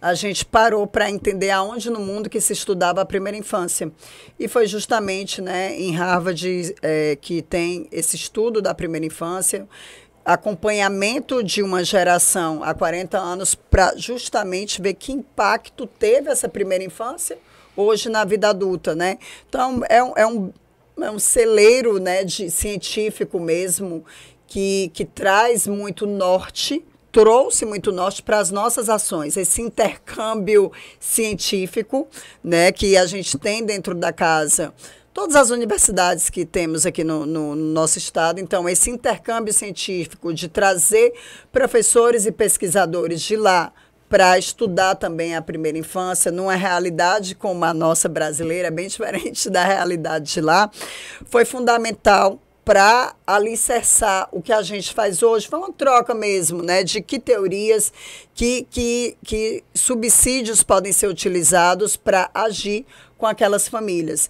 a gente parou para entender aonde no mundo que se estudava a primeira infância. E foi justamente né, em Harvard é, que tem esse estudo da primeira infância, acompanhamento de uma geração há 40 anos para justamente ver que impacto teve essa primeira infância hoje na vida adulta, né? Então, é, um, é, um, é um celeiro né, de científico mesmo que, que traz muito norte, trouxe muito norte para as nossas ações, esse intercâmbio científico, né, que a gente tem dentro da casa. Todas as universidades que temos aqui no, no, no nosso estado, então, esse intercâmbio científico de trazer professores e pesquisadores de lá para estudar também a primeira infância, numa realidade como a nossa brasileira, bem diferente da realidade de lá, foi fundamental para alicerçar o que a gente faz hoje. Foi uma troca mesmo, né? De que teorias, que, que, que subsídios podem ser utilizados para agir com aquelas famílias.